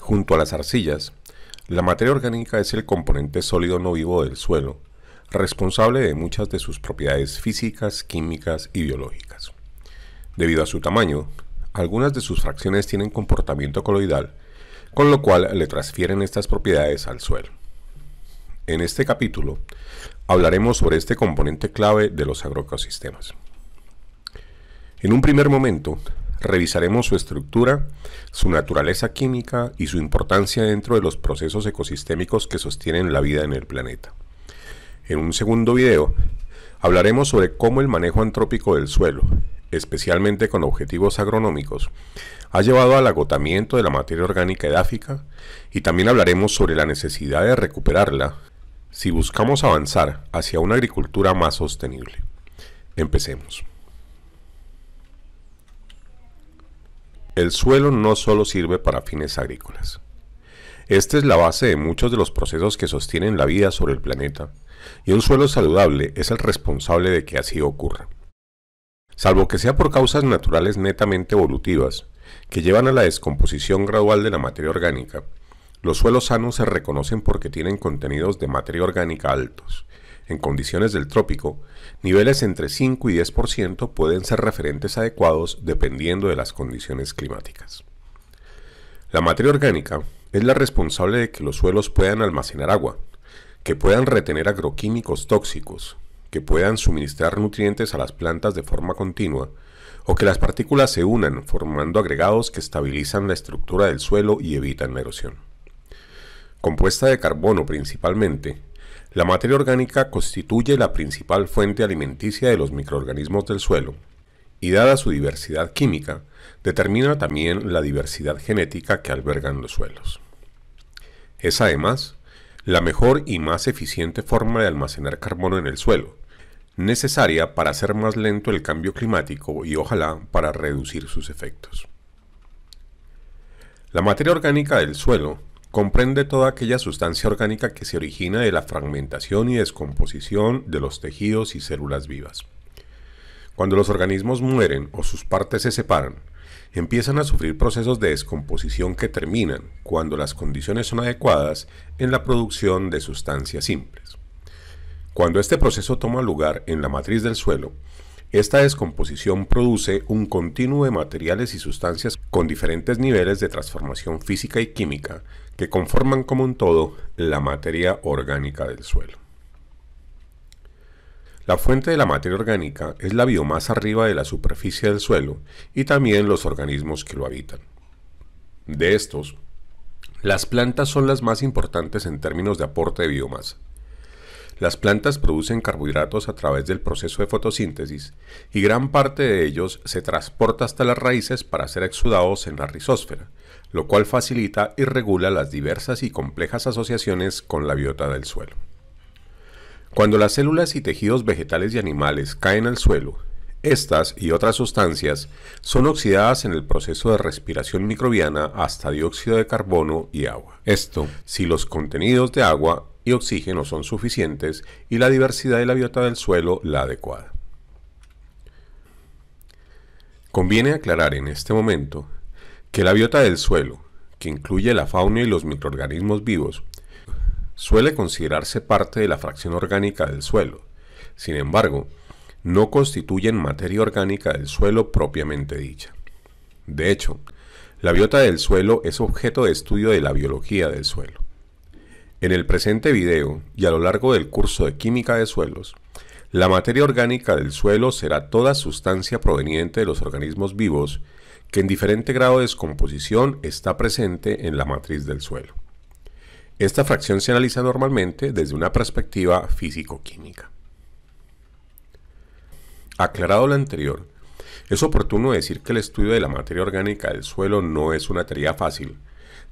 Junto a las arcillas, la materia orgánica es el componente sólido no vivo del suelo, responsable de muchas de sus propiedades físicas, químicas y biológicas. Debido a su tamaño, algunas de sus fracciones tienen comportamiento coloidal, con lo cual le transfieren estas propiedades al suelo. En este capítulo hablaremos sobre este componente clave de los agroecosistemas. En un primer momento, Revisaremos su estructura, su naturaleza química y su importancia dentro de los procesos ecosistémicos que sostienen la vida en el planeta. En un segundo video hablaremos sobre cómo el manejo antrópico del suelo, especialmente con objetivos agronómicos, ha llevado al agotamiento de la materia orgánica edáfica y también hablaremos sobre la necesidad de recuperarla si buscamos avanzar hacia una agricultura más sostenible. Empecemos. El suelo no solo sirve para fines agrícolas. Esta es la base de muchos de los procesos que sostienen la vida sobre el planeta, y un suelo saludable es el responsable de que así ocurra. Salvo que sea por causas naturales netamente evolutivas, que llevan a la descomposición gradual de la materia orgánica, los suelos sanos se reconocen porque tienen contenidos de materia orgánica altos, en condiciones del trópico, niveles entre 5 y 10% pueden ser referentes adecuados dependiendo de las condiciones climáticas. La materia orgánica es la responsable de que los suelos puedan almacenar agua, que puedan retener agroquímicos tóxicos, que puedan suministrar nutrientes a las plantas de forma continua, o que las partículas se unan formando agregados que estabilizan la estructura del suelo y evitan la erosión. Compuesta de carbono principalmente, la materia orgánica constituye la principal fuente alimenticia de los microorganismos del suelo y dada su diversidad química, determina también la diversidad genética que albergan los suelos. Es además la mejor y más eficiente forma de almacenar carbono en el suelo, necesaria para hacer más lento el cambio climático y ojalá para reducir sus efectos. La materia orgánica del suelo Comprende toda aquella sustancia orgánica que se origina de la fragmentación y descomposición de los tejidos y células vivas. Cuando los organismos mueren o sus partes se separan, empiezan a sufrir procesos de descomposición que terminan, cuando las condiciones son adecuadas, en la producción de sustancias simples. Cuando este proceso toma lugar en la matriz del suelo, esta descomposición produce un continuo de materiales y sustancias con diferentes niveles de transformación física y química que conforman como un todo la materia orgánica del suelo. La fuente de la materia orgánica es la biomasa arriba de la superficie del suelo y también los organismos que lo habitan. De estos, las plantas son las más importantes en términos de aporte de biomasa. Las plantas producen carbohidratos a través del proceso de fotosíntesis y gran parte de ellos se transporta hasta las raíces para ser exudados en la rizósfera, lo cual facilita y regula las diversas y complejas asociaciones con la biota del suelo. Cuando las células y tejidos vegetales y animales caen al suelo, estas y otras sustancias son oxidadas en el proceso de respiración microbiana hasta dióxido de carbono y agua. Esto si los contenidos de agua y oxígeno son suficientes y la diversidad de la biota del suelo la adecuada. Conviene aclarar en este momento que la biota del suelo, que incluye la fauna y los microorganismos vivos, suele considerarse parte de la fracción orgánica del suelo. Sin embargo, no constituyen materia orgánica del suelo propiamente dicha. De hecho, la biota del suelo es objeto de estudio de la biología del suelo. En el presente video y a lo largo del curso de Química de Suelos, la materia orgánica del suelo será toda sustancia proveniente de los organismos vivos que en diferente grado de descomposición está presente en la matriz del suelo. Esta fracción se analiza normalmente desde una perspectiva físico-química. Aclarado lo anterior, es oportuno decir que el estudio de la materia orgánica del suelo no es una tarea fácil,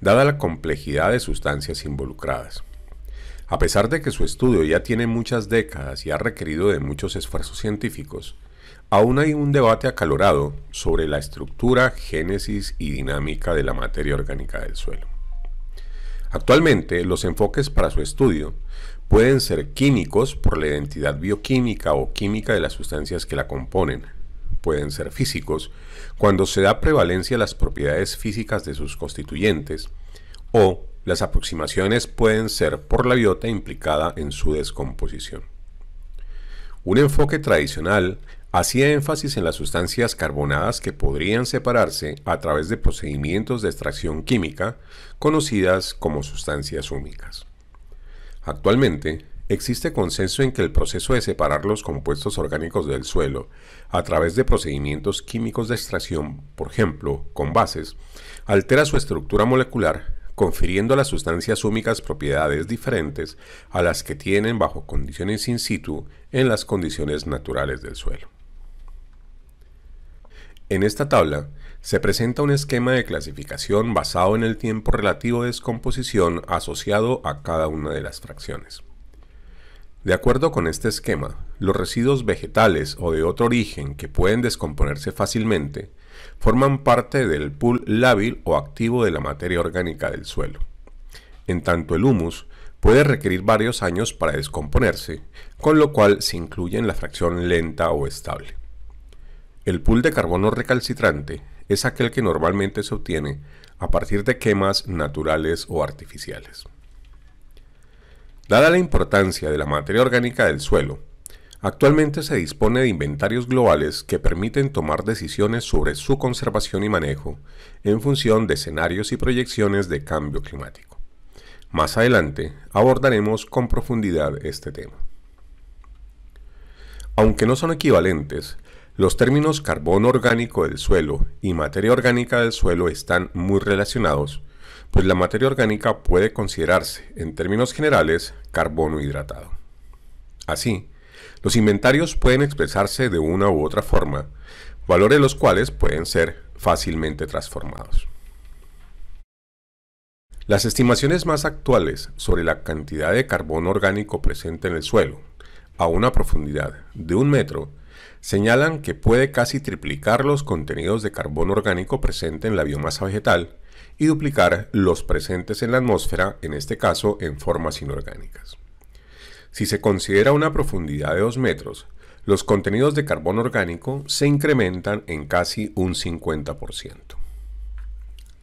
dada la complejidad de sustancias involucradas. A pesar de que su estudio ya tiene muchas décadas y ha requerido de muchos esfuerzos científicos, aún hay un debate acalorado sobre la estructura, génesis y dinámica de la materia orgánica del suelo. Actualmente, los enfoques para su estudio pueden ser químicos por la identidad bioquímica o química de las sustancias que la componen, pueden ser físicos, cuando se da prevalencia a las propiedades físicas de sus constituyentes, o las aproximaciones pueden ser por la biota implicada en su descomposición. Un enfoque tradicional hacía énfasis en las sustancias carbonadas que podrían separarse a través de procedimientos de extracción química conocidas como sustancias húmicas. Actualmente, Existe consenso en que el proceso de separar los compuestos orgánicos del suelo a través de procedimientos químicos de extracción, por ejemplo, con bases, altera su estructura molecular, confiriendo a las sustancias húmicas propiedades diferentes a las que tienen bajo condiciones in situ en las condiciones naturales del suelo. En esta tabla se presenta un esquema de clasificación basado en el tiempo relativo de descomposición asociado a cada una de las fracciones. De acuerdo con este esquema, los residuos vegetales o de otro origen que pueden descomponerse fácilmente forman parte del pool lábil o activo de la materia orgánica del suelo. En tanto el humus puede requerir varios años para descomponerse, con lo cual se incluye en la fracción lenta o estable. El pool de carbono recalcitrante es aquel que normalmente se obtiene a partir de quemas naturales o artificiales. Dada la importancia de la materia orgánica del suelo, actualmente se dispone de inventarios globales que permiten tomar decisiones sobre su conservación y manejo en función de escenarios y proyecciones de cambio climático. Más adelante abordaremos con profundidad este tema. Aunque no son equivalentes, los términos carbono orgánico del suelo y materia orgánica del suelo están muy relacionados pues la materia orgánica puede considerarse, en términos generales, carbono hidratado. Así, los inventarios pueden expresarse de una u otra forma, valores los cuales pueden ser fácilmente transformados. Las estimaciones más actuales sobre la cantidad de carbono orgánico presente en el suelo, a una profundidad de un metro, señalan que puede casi triplicar los contenidos de carbono orgánico presente en la biomasa vegetal y duplicar los presentes en la atmósfera, en este caso en formas inorgánicas. Si se considera una profundidad de 2 metros, los contenidos de carbono orgánico se incrementan en casi un 50%.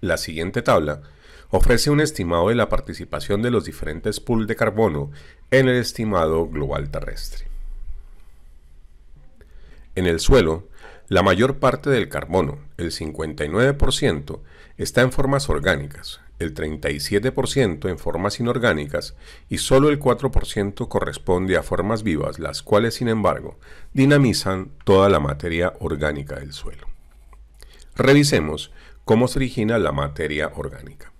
La siguiente tabla ofrece un estimado de la participación de los diferentes pools de carbono en el estimado global terrestre. En el suelo, la mayor parte del carbono, el 59%, está en formas orgánicas, el 37% en formas inorgánicas y solo el 4% corresponde a formas vivas, las cuales sin embargo dinamizan toda la materia orgánica del suelo. Revisemos cómo se origina la materia orgánica.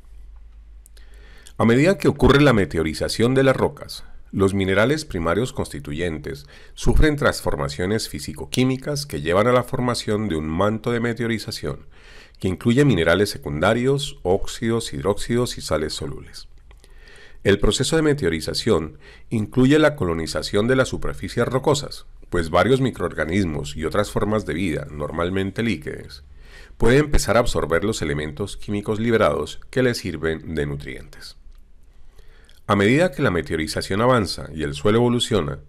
A medida que ocurre la meteorización de las rocas, los minerales primarios constituyentes sufren transformaciones físico-químicas que llevan a la formación de un manto de meteorización, que incluye minerales secundarios, óxidos, hidróxidos y sales solubles. El proceso de meteorización incluye la colonización de las superficies rocosas, pues varios microorganismos y otras formas de vida, normalmente líquidas, pueden empezar a absorber los elementos químicos liberados que les sirven de nutrientes. A medida que la meteorización avanza y el suelo evoluciona,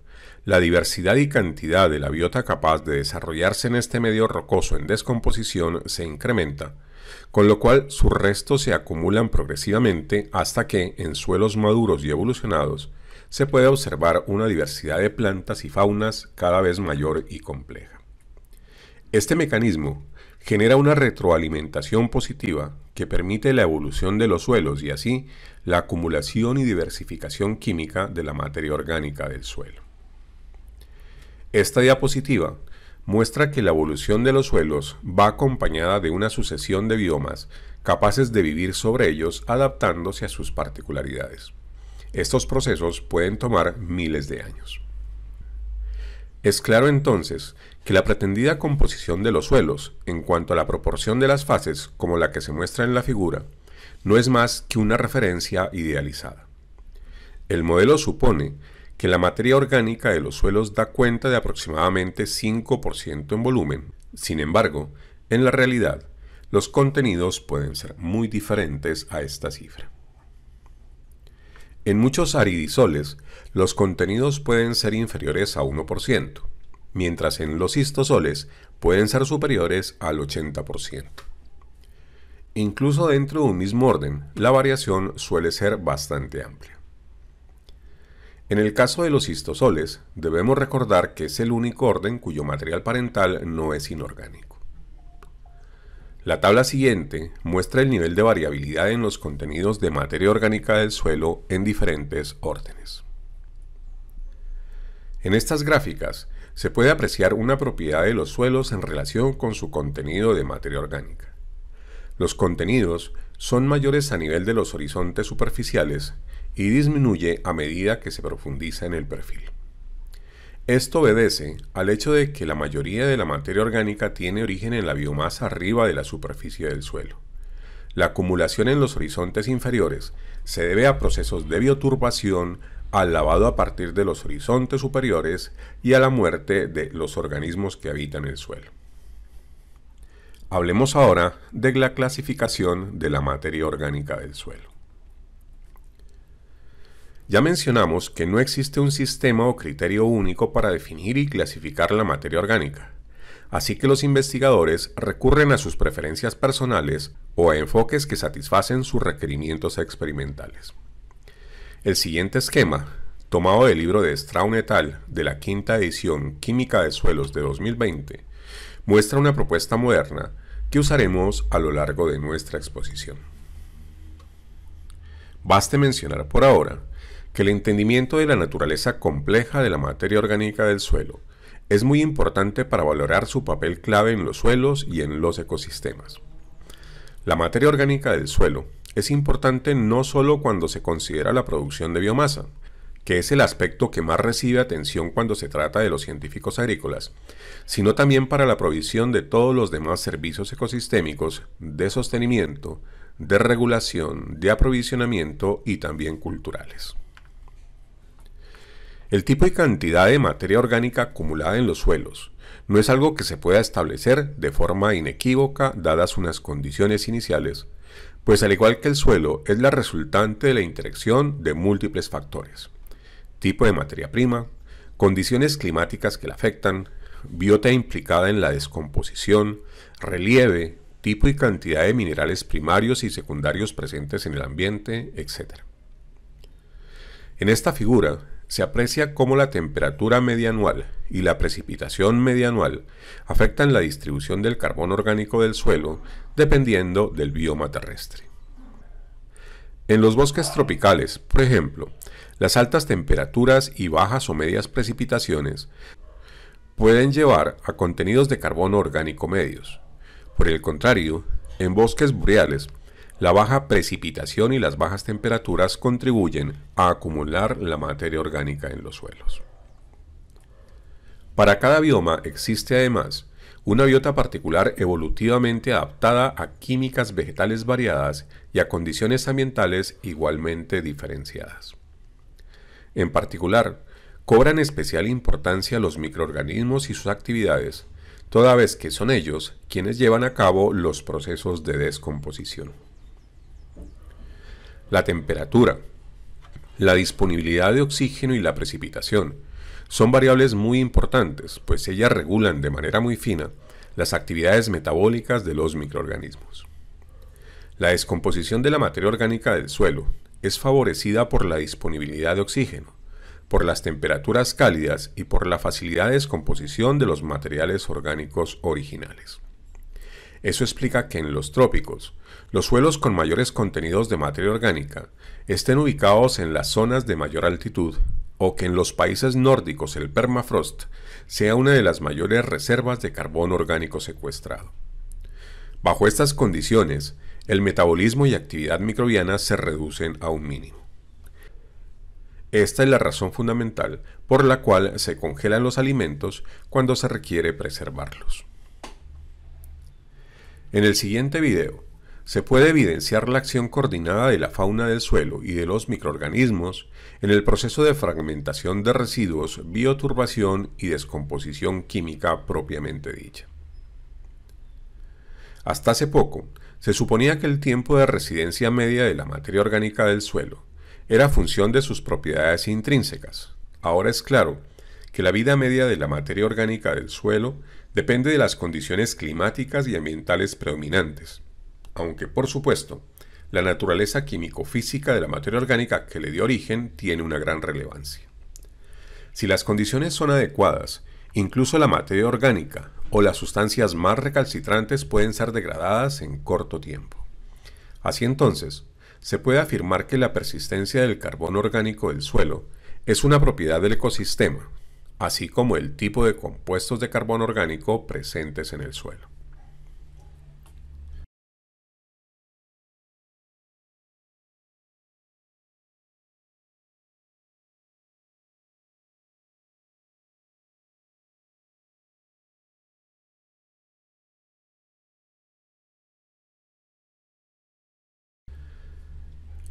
la diversidad y cantidad de la biota capaz de desarrollarse en este medio rocoso en descomposición se incrementa, con lo cual sus restos se acumulan progresivamente hasta que, en suelos maduros y evolucionados, se puede observar una diversidad de plantas y faunas cada vez mayor y compleja. Este mecanismo genera una retroalimentación positiva que permite la evolución de los suelos y así la acumulación y diversificación química de la materia orgánica del suelo. Esta diapositiva muestra que la evolución de los suelos va acompañada de una sucesión de biomas capaces de vivir sobre ellos adaptándose a sus particularidades. Estos procesos pueden tomar miles de años. Es claro entonces que la pretendida composición de los suelos, en cuanto a la proporción de las fases como la que se muestra en la figura, no es más que una referencia idealizada. El modelo supone que la materia orgánica de los suelos da cuenta de aproximadamente 5% en volumen. Sin embargo, en la realidad, los contenidos pueden ser muy diferentes a esta cifra. En muchos aridisoles, los contenidos pueden ser inferiores a 1%, mientras en los histosoles pueden ser superiores al 80%. Incluso dentro de un mismo orden, la variación suele ser bastante amplia. En el caso de los histosoles, debemos recordar que es el único orden cuyo material parental no es inorgánico. La tabla siguiente muestra el nivel de variabilidad en los contenidos de materia orgánica del suelo en diferentes órdenes. En estas gráficas se puede apreciar una propiedad de los suelos en relación con su contenido de materia orgánica. Los contenidos son mayores a nivel de los horizontes superficiales y disminuye a medida que se profundiza en el perfil. Esto obedece al hecho de que la mayoría de la materia orgánica tiene origen en la biomasa arriba de la superficie del suelo. La acumulación en los horizontes inferiores se debe a procesos de bioturbación, al lavado a partir de los horizontes superiores y a la muerte de los organismos que habitan el suelo. Hablemos ahora de la clasificación de la materia orgánica del suelo. Ya mencionamos que no existe un sistema o criterio único para definir y clasificar la materia orgánica, así que los investigadores recurren a sus preferencias personales o a enfoques que satisfacen sus requerimientos experimentales. El siguiente esquema, tomado del libro de Straun et al. de la quinta edición Química de Suelos de 2020, muestra una propuesta moderna que usaremos a lo largo de nuestra exposición. Baste mencionar por ahora que el entendimiento de la naturaleza compleja de la materia orgánica del suelo es muy importante para valorar su papel clave en los suelos y en los ecosistemas. La materia orgánica del suelo es importante no solo cuando se considera la producción de biomasa, que es el aspecto que más recibe atención cuando se trata de los científicos agrícolas, sino también para la provisión de todos los demás servicios ecosistémicos de sostenimiento, de regulación, de aprovisionamiento y también culturales. El tipo y cantidad de materia orgánica acumulada en los suelos no es algo que se pueda establecer de forma inequívoca dadas unas condiciones iniciales, pues al igual que el suelo es la resultante de la interacción de múltiples factores. Tipo de materia prima, condiciones climáticas que la afectan, biota implicada en la descomposición, relieve, tipo y cantidad de minerales primarios y secundarios presentes en el ambiente, etc. En esta figura, se aprecia cómo la temperatura medianual y la precipitación medianual afectan la distribución del carbón orgánico del suelo dependiendo del bioma terrestre. En los bosques tropicales, por ejemplo, las altas temperaturas y bajas o medias precipitaciones pueden llevar a contenidos de carbono orgánico medios. Por el contrario, en bosques boreales, la baja precipitación y las bajas temperaturas contribuyen a acumular la materia orgánica en los suelos. Para cada bioma existe además una biota particular evolutivamente adaptada a químicas vegetales variadas y a condiciones ambientales igualmente diferenciadas. En particular, cobran especial importancia los microorganismos y sus actividades, toda vez que son ellos quienes llevan a cabo los procesos de descomposición la temperatura, la disponibilidad de oxígeno y la precipitación. Son variables muy importantes, pues ellas regulan de manera muy fina las actividades metabólicas de los microorganismos. La descomposición de la materia orgánica del suelo es favorecida por la disponibilidad de oxígeno, por las temperaturas cálidas y por la facilidad de descomposición de los materiales orgánicos originales. Eso explica que en los trópicos, los suelos con mayores contenidos de materia orgánica estén ubicados en las zonas de mayor altitud o que en los países nórdicos el permafrost sea una de las mayores reservas de carbón orgánico secuestrado. Bajo estas condiciones, el metabolismo y actividad microbiana se reducen a un mínimo. Esta es la razón fundamental por la cual se congelan los alimentos cuando se requiere preservarlos. En el siguiente video, se puede evidenciar la acción coordinada de la fauna del suelo y de los microorganismos en el proceso de fragmentación de residuos, bioturbación y descomposición química propiamente dicha. Hasta hace poco, se suponía que el tiempo de residencia media de la materia orgánica del suelo era función de sus propiedades intrínsecas. Ahora es claro que la vida media de la materia orgánica del suelo depende de las condiciones climáticas y ambientales predominantes, aunque por supuesto, la naturaleza químico-física de la materia orgánica que le dio origen tiene una gran relevancia. Si las condiciones son adecuadas, incluso la materia orgánica o las sustancias más recalcitrantes pueden ser degradadas en corto tiempo. Así entonces, se puede afirmar que la persistencia del carbono orgánico del suelo es una propiedad del ecosistema así como el tipo de compuestos de carbono orgánico presentes en el suelo.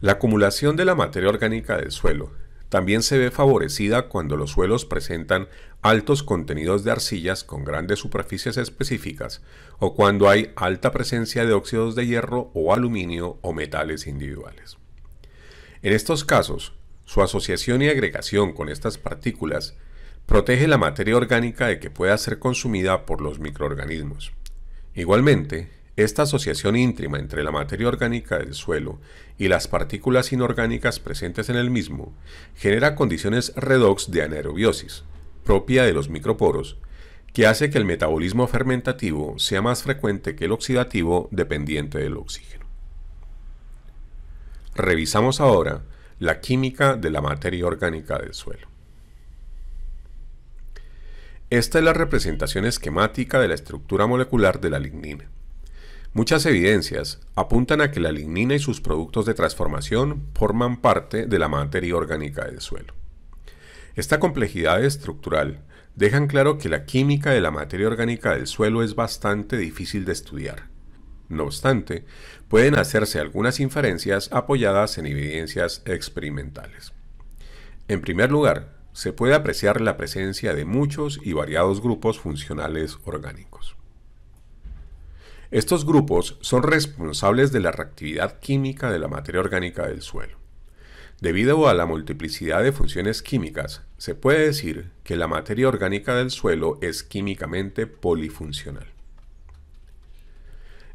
La acumulación de la materia orgánica del suelo también se ve favorecida cuando los suelos presentan altos contenidos de arcillas con grandes superficies específicas o cuando hay alta presencia de óxidos de hierro o aluminio o metales individuales. En estos casos, su asociación y agregación con estas partículas protege la materia orgánica de que pueda ser consumida por los microorganismos. Igualmente, esta asociación íntima entre la materia orgánica del suelo y las partículas inorgánicas presentes en el mismo genera condiciones redox de anaerobiosis, propia de los microporos, que hace que el metabolismo fermentativo sea más frecuente que el oxidativo dependiente del oxígeno. Revisamos ahora la química de la materia orgánica del suelo. Esta es la representación esquemática de la estructura molecular de la lignina. Muchas evidencias apuntan a que la lignina y sus productos de transformación forman parte de la materia orgánica del suelo. Esta complejidad estructural dejan claro que la química de la materia orgánica del suelo es bastante difícil de estudiar. No obstante, pueden hacerse algunas inferencias apoyadas en evidencias experimentales. En primer lugar, se puede apreciar la presencia de muchos y variados grupos funcionales orgánicos. Estos grupos son responsables de la reactividad química de la materia orgánica del suelo. Debido a la multiplicidad de funciones químicas, se puede decir que la materia orgánica del suelo es químicamente polifuncional.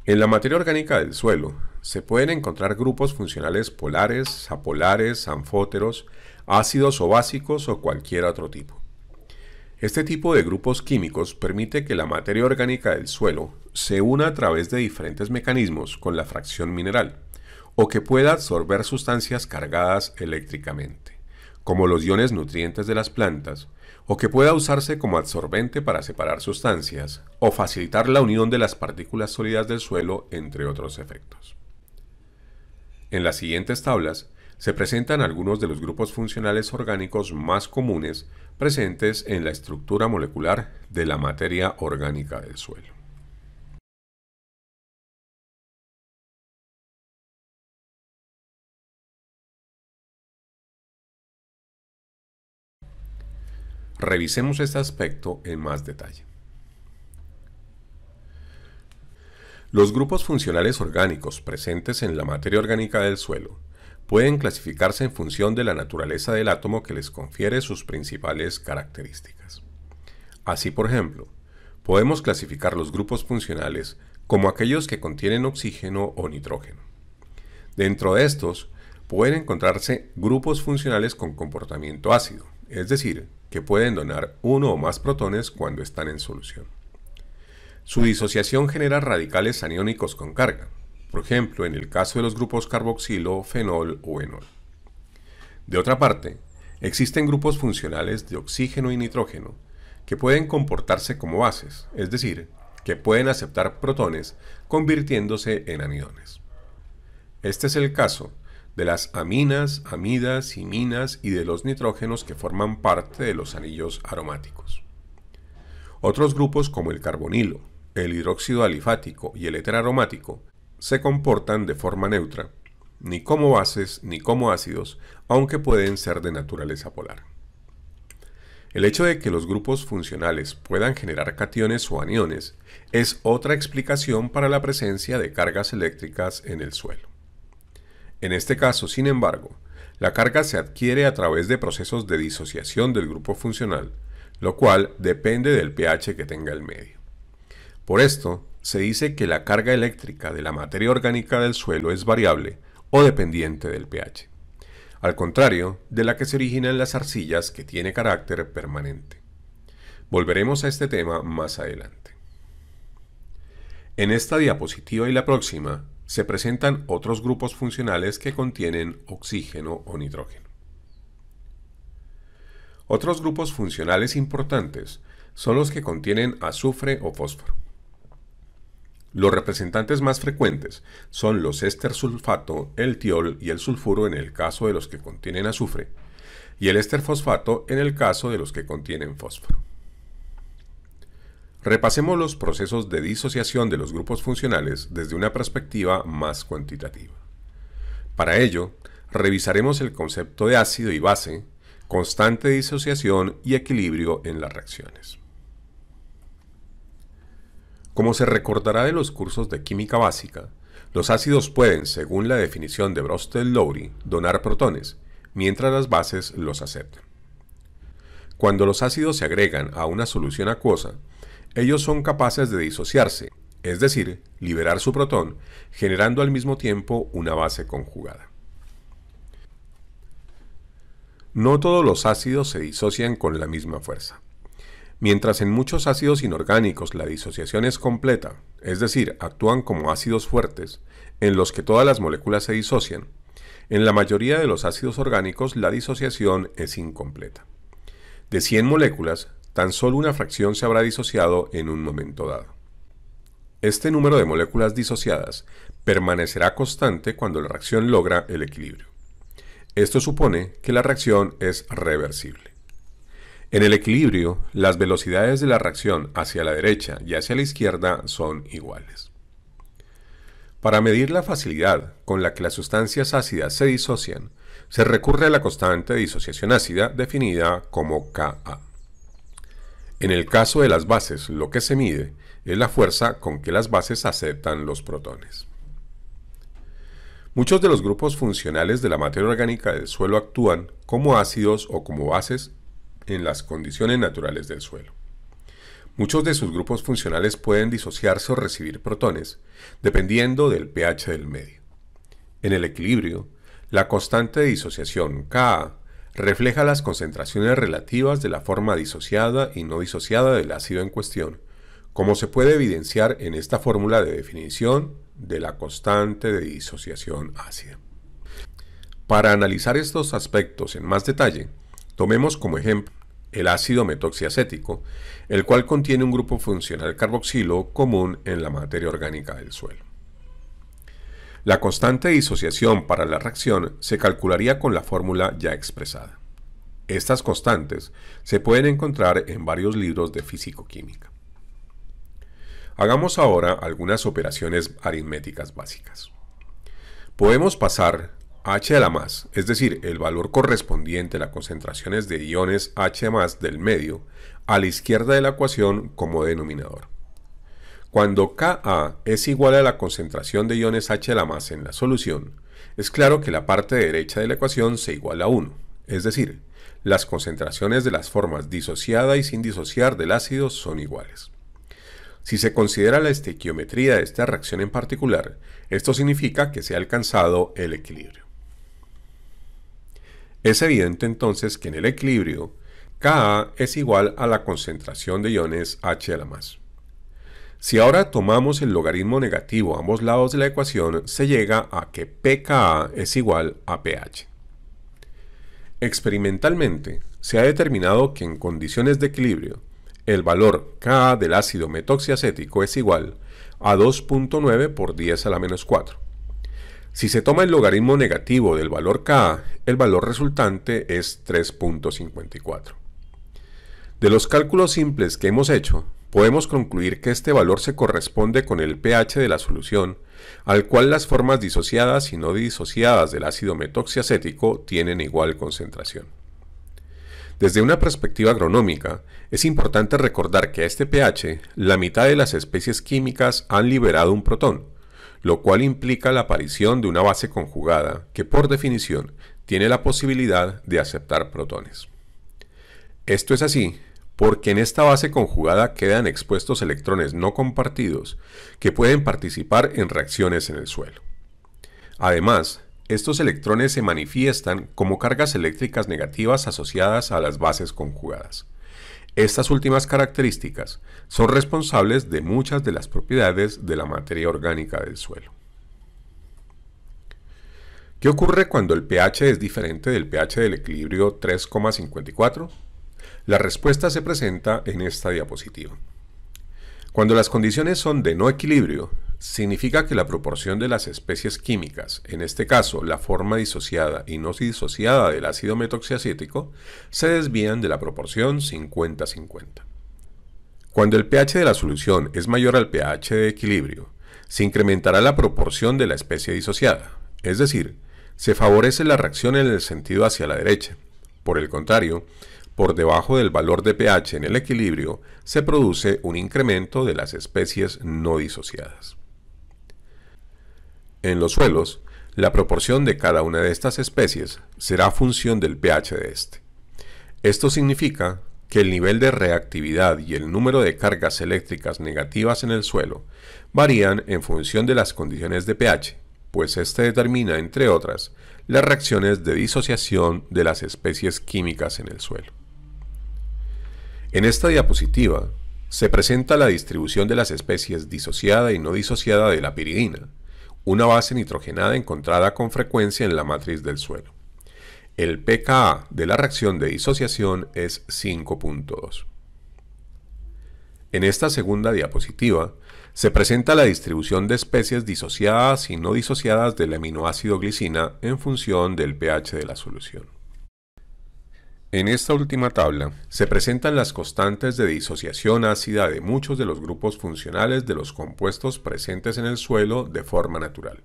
En la materia orgánica del suelo se pueden encontrar grupos funcionales polares, apolares, anfóteros, ácidos o básicos o cualquier otro tipo. Este tipo de grupos químicos permite que la materia orgánica del suelo se una a través de diferentes mecanismos con la fracción mineral, o que pueda absorber sustancias cargadas eléctricamente, como los iones nutrientes de las plantas, o que pueda usarse como absorbente para separar sustancias, o facilitar la unión de las partículas sólidas del suelo, entre otros efectos. En las siguientes tablas se presentan algunos de los grupos funcionales orgánicos más comunes presentes en la estructura molecular de la materia orgánica del suelo. Revisemos este aspecto en más detalle. Los grupos funcionales orgánicos presentes en la materia orgánica del suelo pueden clasificarse en función de la naturaleza del átomo que les confiere sus principales características. Así, por ejemplo, podemos clasificar los grupos funcionales como aquellos que contienen oxígeno o nitrógeno. Dentro de estos, pueden encontrarse grupos funcionales con comportamiento ácido, es decir, que pueden donar uno o más protones cuando están en solución. Su disociación genera radicales aniónicos con carga, por ejemplo en el caso de los grupos carboxilo, fenol o enol. De otra parte, existen grupos funcionales de oxígeno y nitrógeno que pueden comportarse como bases, es decir, que pueden aceptar protones convirtiéndose en anidones. Este es el caso de las aminas, amidas, iminas y de los nitrógenos que forman parte de los anillos aromáticos. Otros grupos como el carbonilo, el hidróxido alifático y el éter aromático se comportan de forma neutra, ni como bases ni como ácidos, aunque pueden ser de naturaleza polar. El hecho de que los grupos funcionales puedan generar cationes o aniones es otra explicación para la presencia de cargas eléctricas en el suelo. En este caso, sin embargo, la carga se adquiere a través de procesos de disociación del grupo funcional, lo cual depende del pH que tenga el medio. Por esto, se dice que la carga eléctrica de la materia orgánica del suelo es variable o dependiente del pH, al contrario de la que se origina en las arcillas que tiene carácter permanente. Volveremos a este tema más adelante. En esta diapositiva y la próxima se presentan otros grupos funcionales que contienen oxígeno o nitrógeno. Otros grupos funcionales importantes son los que contienen azufre o fósforo. Los representantes más frecuentes son los éster sulfato, el tiol y el sulfuro en el caso de los que contienen azufre, y el éster fosfato en el caso de los que contienen fósforo. Repasemos los procesos de disociación de los grupos funcionales desde una perspectiva más cuantitativa. Para ello, revisaremos el concepto de ácido y base, constante disociación y equilibrio en las reacciones. Como se recordará de los cursos de química básica, los ácidos pueden, según la definición de brostel lowry donar protones, mientras las bases los aceptan. Cuando los ácidos se agregan a una solución acuosa, ellos son capaces de disociarse, es decir, liberar su protón, generando al mismo tiempo una base conjugada. No todos los ácidos se disocian con la misma fuerza. Mientras en muchos ácidos inorgánicos la disociación es completa, es decir, actúan como ácidos fuertes, en los que todas las moléculas se disocian, en la mayoría de los ácidos orgánicos la disociación es incompleta. De 100 moléculas, tan solo una fracción se habrá disociado en un momento dado. Este número de moléculas disociadas permanecerá constante cuando la reacción logra el equilibrio. Esto supone que la reacción es reversible. En el equilibrio, las velocidades de la reacción hacia la derecha y hacia la izquierda son iguales. Para medir la facilidad con la que las sustancias ácidas se disocian, se recurre a la constante de disociación ácida definida como Ka. En el caso de las bases, lo que se mide es la fuerza con que las bases aceptan los protones. Muchos de los grupos funcionales de la materia orgánica del suelo actúan como ácidos o como bases en las condiciones naturales del suelo. Muchos de sus grupos funcionales pueden disociarse o recibir protones, dependiendo del pH del medio. En el equilibrio, la constante de disociación Ka refleja las concentraciones relativas de la forma disociada y no disociada del ácido en cuestión, como se puede evidenciar en esta fórmula de definición de la constante de disociación ácida. Para analizar estos aspectos en más detalle, Tomemos como ejemplo el ácido metoxiacético, el cual contiene un grupo funcional carboxilo común en la materia orgánica del suelo. La constante de disociación para la reacción se calcularía con la fórmula ya expresada. Estas constantes se pueden encontrar en varios libros de físicoquímica. Hagamos ahora algunas operaciones aritméticas básicas. Podemos pasar H a la más, es decir, el valor correspondiente a las concentraciones de iones H más del medio, a la izquierda de la ecuación como denominador. Cuando Ka es igual a la concentración de iones H a la más en la solución, es claro que la parte derecha de la ecuación se iguala a 1, es decir, las concentraciones de las formas disociada y sin disociar del ácido son iguales. Si se considera la estequiometría de esta reacción en particular, esto significa que se ha alcanzado el equilibrio. Es evidente entonces que en el equilibrio, Ka es igual a la concentración de iones H la más. Si ahora tomamos el logaritmo negativo a ambos lados de la ecuación, se llega a que pKa es igual a pH. Experimentalmente, se ha determinado que en condiciones de equilibrio, el valor Ka del ácido metoxiacético es igual a 2.9 por 10 a la menos 4 si se toma el logaritmo negativo del valor k, el valor resultante es 3.54. De los cálculos simples que hemos hecho, podemos concluir que este valor se corresponde con el pH de la solución, al cual las formas disociadas y no disociadas del ácido metoxiacético tienen igual concentración. Desde una perspectiva agronómica, es importante recordar que a este pH, la mitad de las especies químicas han liberado un protón, lo cual implica la aparición de una base conjugada que por definición tiene la posibilidad de aceptar protones. Esto es así porque en esta base conjugada quedan expuestos electrones no compartidos que pueden participar en reacciones en el suelo. Además, estos electrones se manifiestan como cargas eléctricas negativas asociadas a las bases conjugadas. Estas últimas características son responsables de muchas de las propiedades de la materia orgánica del suelo. ¿Qué ocurre cuando el pH es diferente del pH del equilibrio 3,54? La respuesta se presenta en esta diapositiva. Cuando las condiciones son de no equilibrio, significa que la proporción de las especies químicas, en este caso la forma disociada y no disociada del ácido metoxiacético, se desvían de la proporción 50-50. Cuando el pH de la solución es mayor al pH de equilibrio, se incrementará la proporción de la especie disociada, es decir, se favorece la reacción en el sentido hacia la derecha. Por el contrario, por debajo del valor de pH en el equilibrio, se produce un incremento de las especies no disociadas. En los suelos, la proporción de cada una de estas especies será función del pH de este. Esto significa que el nivel de reactividad y el número de cargas eléctricas negativas en el suelo varían en función de las condiciones de pH, pues este determina, entre otras, las reacciones de disociación de las especies químicas en el suelo. En esta diapositiva se presenta la distribución de las especies disociada y no disociada de la piridina, una base nitrogenada encontrada con frecuencia en la matriz del suelo. El pKa de la reacción de disociación es 5.2. En esta segunda diapositiva se presenta la distribución de especies disociadas y no disociadas del aminoácido glicina en función del pH de la solución. En esta última tabla se presentan las constantes de disociación ácida de muchos de los grupos funcionales de los compuestos presentes en el suelo de forma natural.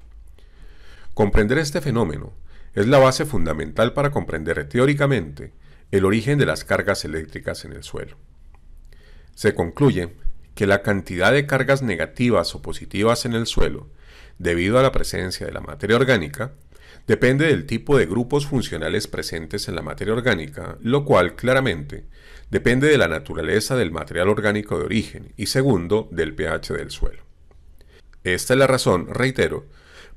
Comprender este fenómeno es la base fundamental para comprender teóricamente el origen de las cargas eléctricas en el suelo. Se concluye que la cantidad de cargas negativas o positivas en el suelo, debido a la presencia de la materia orgánica, Depende del tipo de grupos funcionales presentes en la materia orgánica, lo cual claramente depende de la naturaleza del material orgánico de origen y segundo del pH del suelo. Esta es la razón, reitero,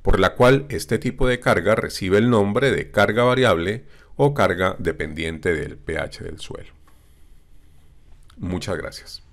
por la cual este tipo de carga recibe el nombre de carga variable o carga dependiente del pH del suelo. Muchas gracias.